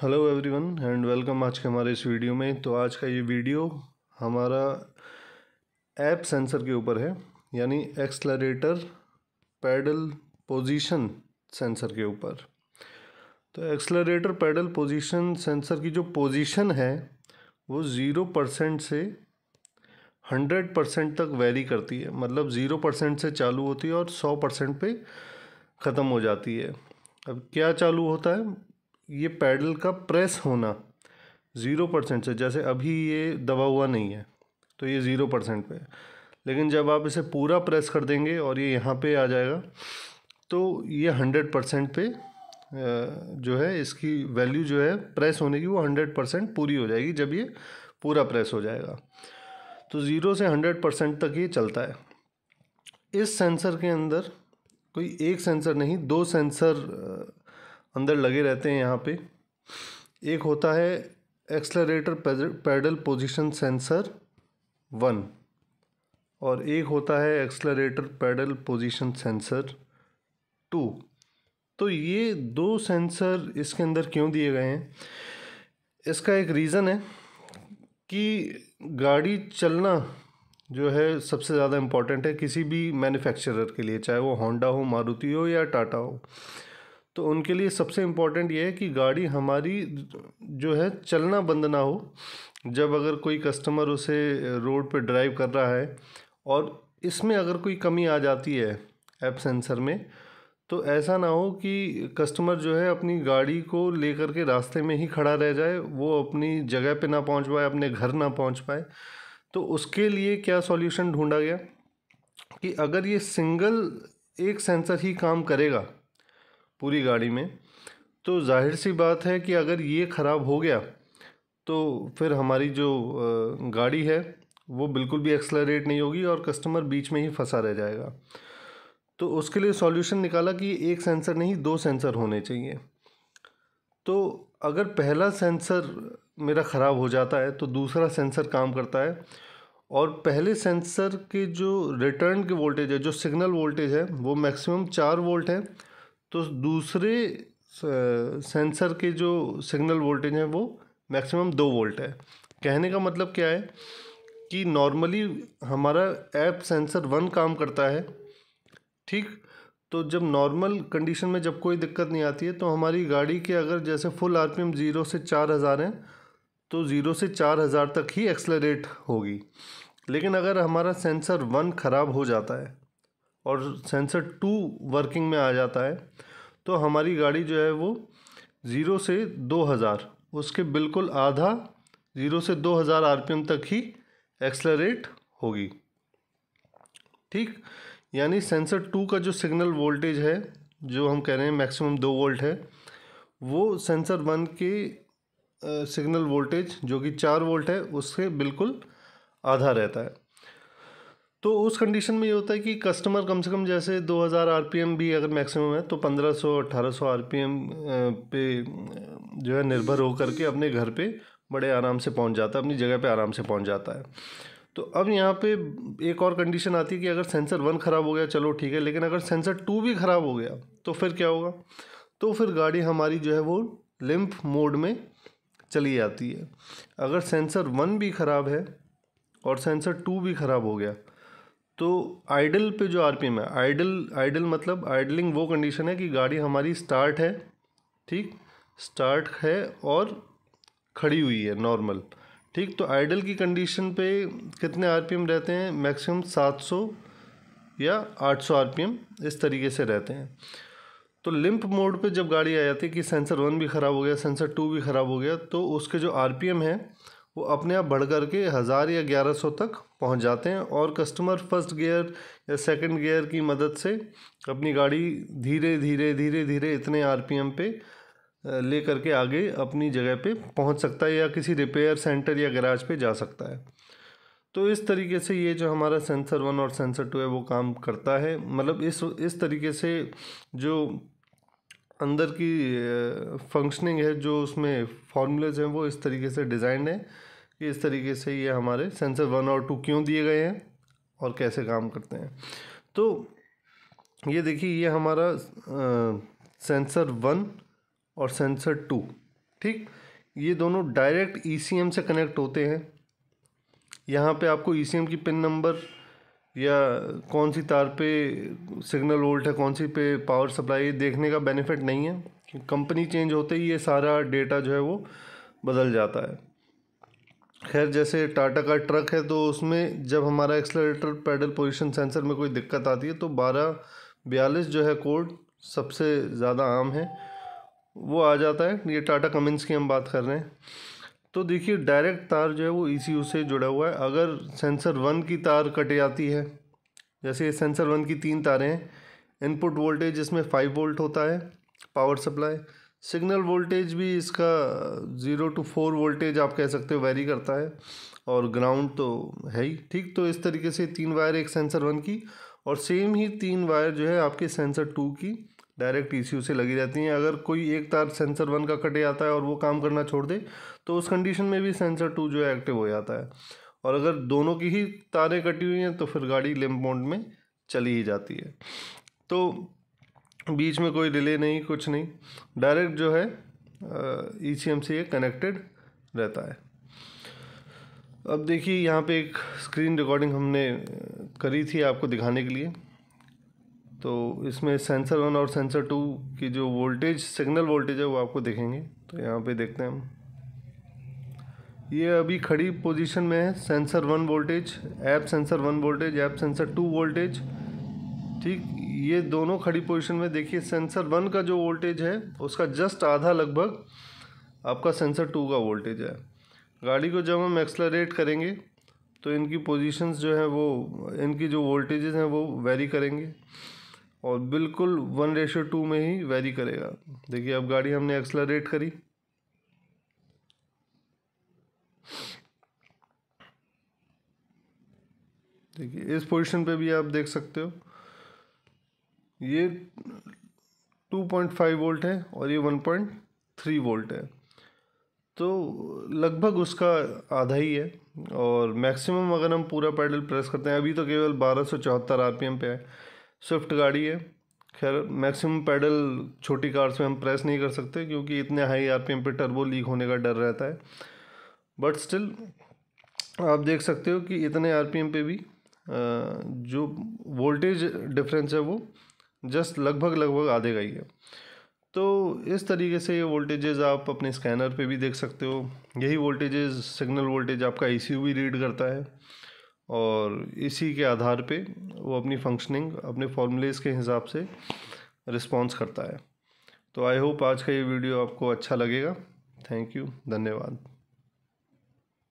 hello everyone and welcome आज के हमारे इस वीडियो में तो आज का ये वीडियो हमारा ऐप सेंसर के ऊपर है यानी एक्सलरेटर पैडल पोजीशन सेंसर के ऊपर तो एक्सलरेटर पैडल पोजीशन सेंसर की जो पोजीशन है वो ज़ीरो परसेंट से हंड्रेड परसेंट तक वेरी करती है मतलब ज़ीरो परसेंट से चालू होती है और सौ परसेंट पर ख़त्म हो जाती है अब क्या चालू होता है ये पैडल का प्रेस होना ज़ीरो परसेंट से जैसे अभी ये दबा हुआ नहीं है तो ये ज़ीरो परसेंट पर लेकिन जब आप इसे पूरा प्रेस कर देंगे और ये यहाँ पे आ जाएगा तो ये हंड्रेड परसेंट पे जो है इसकी वैल्यू जो है प्रेस होने की वो हंड्रेड परसेंट पूरी हो जाएगी जब ये पूरा प्रेस हो जाएगा तो ज़ीरो से हंड्रेड परसेंट तक ये चलता है इस सेंसर के अंदर कोई एक सेंसर नहीं दो सेंसर अंदर लगे रहते हैं यहाँ पे एक होता है accelerator pedal position sensor one और एक होता है accelerator pedal position sensor two तो ये दो सेंसर इसके अंदर क्यों दिए गए हैं इसका एक रीज़न है कि गाड़ी चलना जो है सबसे ज़्यादा इम्पॉर्टेंट है किसी भी मैन्युफैक्चरर के लिए चाहे वो होंडा हो मारुति हो या टाटा हो तो उनके लिए सबसे इम्पोर्टेंट ये है कि गाड़ी हमारी जो है चलना बंद ना हो जब अगर कोई कस्टमर उसे रोड पे ड्राइव कर रहा है और इसमें अगर कोई कमी आ जाती है ऐप सेंसर में तो ऐसा ना हो कि कस्टमर जो है अपनी गाड़ी को लेकर के रास्ते में ही खड़ा रह जाए वो अपनी जगह पे ना पहुंच पाए अपने घर ना पहुंच पाए तो उसके लिए क्या सॉल्यूशन ढूंढा गया कि अगर ये सिंगल एक सेंसर ही काम करेगा पूरी गाड़ी में तो जाहिर सी बात है कि अगर ये ख़राब हो गया तो फिर हमारी जो गाड़ी है वो बिल्कुल भी एक्सलरेट नहीं होगी और कस्टमर बीच में ही फंसा रह जाएगा तो उसके लिए सॉल्यूशन निकाला कि एक सेंसर नहीं दो सेंसर होने चाहिए तो अगर पहला सेंसर मेरा ख़राब हो जाता है तो दूसरा सेंसर काम करता है और पहले सेंसर के जो रिटर्न के वोल्टेज है जो सिग्नल वोल्टेज है वो मैक्सिमम चार वोल्ट है तो दूसरे सेंसर के जो सिग्नल वोल्टेज हैं वो मैक्सिमम दो वोल्ट है कहने का मतलब क्या है कि नॉर्मली हमारा ऐप सेंसर वन काम करता है ठीक तो जब नॉर्मल कंडीशन में जब कोई दिक्कत नहीं आती है तो हमारी गाड़ी के अगर जैसे फुल आरपीएम ज़ीरो से चार हज़ार हैं तो ज़ीरो से चार हज़ार तक ही एक्सलरेट होगी लेकिन अगर हमारा सेंसर वन ख़राब हो जाता है और सेंसर टू वर्किंग में आ जाता है तो हमारी गाड़ी जो है वो ज़ीरो से दो हज़ार उसके बिल्कुल आधा ज़ीरो से दो हज़ार आर तक ही एक्सलरेट होगी ठीक यानी सेंसर टू का जो सिग्नल वोल्टेज है जो हम कह रहे हैं मैक्सिमम दो वोल्ट है वो सेंसर वन के सिग्नल वोल्टेज जो कि चार वोल्ट है उससे बिल्कुल आधा रहता है तो उस कंडीशन में ये होता है कि कस्टमर कम से कम जैसे 2000 आरपीएम भी अगर मैक्सिमम है तो 1500 1800 आरपीएम पे जो है निर्भर हो करके अपने घर पे बड़े आराम से पहुंच जाता है अपनी जगह पे आराम से पहुंच जाता है तो अब यहाँ पे एक और कंडीशन आती है कि अगर सेंसर वन ख़राब हो गया चलो ठीक है लेकिन अगर सेंसर टू भी ख़राब हो गया तो फिर क्या होगा तो फिर गाड़ी हमारी जो है वो लिम्फ मोड में चली जाती है अगर सेंसर वन भी ख़राब है और सेंसर टू भी ख़राब हो गया तो आइडल पे जो आरपीएम है आइडल आइडल मतलब आइडलिंग वो कंडीशन है कि गाड़ी हमारी स्टार्ट है ठीक स्टार्ट है और खड़ी हुई है नॉर्मल ठीक तो आइडल की कंडीशन पे कितने आरपीएम रहते हैं मैक्सिमम 700 या 800 आरपीएम इस तरीके से रहते हैं तो लिंप मोड पे जब गाड़ी आ जाती है कि सेंसर वन भी ख़राब हो गया सेंसर टू भी ख़राब हो गया तो उसके जो आर है वो अपने आप बढ़ कर के हज़ार या ग्यारह सौ तक पहुंच जाते हैं और कस्टमर फर्स्ट गियर या सेकंड गियर की मदद से अपनी गाड़ी धीरे धीरे धीरे धीरे इतने आरपीएम पे ले करके आगे अपनी जगह पे पहुंच सकता है या किसी रिपेयर सेंटर या गराज पे जा सकता है तो इस तरीके से ये जो हमारा सेंसर वन और सेंसर टू है वो काम करता है मतलब इस इस तरीके से जो अंदर की फंक्शनिंग है जो उसमें फार्मूलाज हैं वो इस तरीके से डिज़ाइंड है कि इस तरीके से ये हमारे सेंसर वन और टू क्यों दिए गए हैं और कैसे काम करते हैं तो ये देखिए ये हमारा आ, सेंसर वन और सेंसर टू ठीक ये दोनों डायरेक्ट ई e से कनेक्ट होते हैं यहाँ पे आपको ई e की पिन नंबर या कौन सी तार पे सिग्नल वोल्ट है कौन सी पे पावर सप्लाई देखने का बेनिफिट नहीं है कंपनी चेंज होते ही ये सारा डेटा जो है वो बदल जाता है खैर जैसे टाटा का ट्रक है तो उसमें जब हमारा एक्सलेटर पैडल पोजीशन सेंसर में कोई दिक्कत आती है तो बारह बयालीस जो है कोड सबसे ज़्यादा आम है वो आ जाता है ये टाटा कमिंस की हम बात कर रहे हैं तो देखिए डायरेक्ट तार जो है वो ई e से जुड़ा हुआ है अगर सेंसर वन की तार कट जाती है जैसे सेंसर वन की तीन तारें हैं इनपुट वोल्टेज इसमें फाइव वोल्ट होता है पावर सप्लाई सिग्नल वोल्टेज भी इसका ज़ीरो टू फोर वोल्टेज आप कह सकते हो वेरी करता है और ग्राउंड तो है ही ठीक तो इस तरीके से तीन वायर एक सेंसर वन की और सेम ही तीन वायर जो है आपके सेंसर टू की डायरेक्ट ईसीयू से लगी रहती हैं अगर कोई एक तार सेंसर वन का कटे आता है और वो काम करना छोड़ दे तो उस कंडीशन में भी सेंसर टू जो है एक्टिव हो जाता है और अगर दोनों की ही तारें कटी हुई हैं तो फिर गाड़ी लिम मोड में चली ही जाती है तो बीच में कोई डिले नहीं कुछ नहीं डायरेक्ट जो है ई सी एम से ये कनेक्टेड रहता है अब देखिए यहाँ पे एक स्क्रीन रिकॉर्डिंग हमने करी थी आपको दिखाने के लिए तो इसमें सेंसर वन और सेंसर टू की जो वोल्टेज सिग्नल वोल्टेज है वो आपको देखेंगे तो यहाँ पे देखते हैं हम ये अभी खड़ी पोजीशन में है sensor one voltage APP sensor one voltage APP sensor two voltage ठीक ये दोनों खड़ी पोजीशन में देखिए सेंसर वन का जो वोल्टेज है उसका जस्ट आधा लगभग आपका सेंसर टू का वोल्टेज है गाड़ी को जब हम एक्सलरेट करेंगे तो इनकी पोजीशंस जो है वो इनकी जो वोल्टेजेस हैं वो वेरी करेंगे और बिल्कुल वन रेशो टू में ही वेरी करेगा देखिए अब गाड़ी हमने एक्सलरेट करी देखिए इस पोजीशन पे भी आप देख सकते हो ये 2.5 वोल्ट है और ये 1.3 वोल्ट है तो लगभग उसका आधा ही है और मैक्सिमम अगर हम पूरा पैडल प्रेस करते हैं अभी तो केवल बारह सौ चौहत्तर आर पे है स्विफ्ट गाड़ी है खैर मैक्सिमम पैडल छोटी कार्स में हम प्रेस नहीं कर सकते क्योंकि इतने high R P turbo leak होने का डर रहता है बट स्टिल आप देख सकते हो कि इतने आर पे भी जो वोल्टेज डिफरेंस है वो जस्ट लगभग लगभग आधे का ही है तो इस तरीके से ये वोल्टेजेस आप अपने स्कैनर पे भी देख सकते हो यही वोल्टेजेस सिग्नल वोल्टेज आपका एसीयू e भी रीड करता है और इसी के आधार पे वो अपनी फंक्शनिंग अपने फॉर्मूलेज के हिसाब से रिस्पॉन्स करता है तो आई होप आज का ये वीडियो आपको अच्छा लगेगा थैंक यू धन्यवाद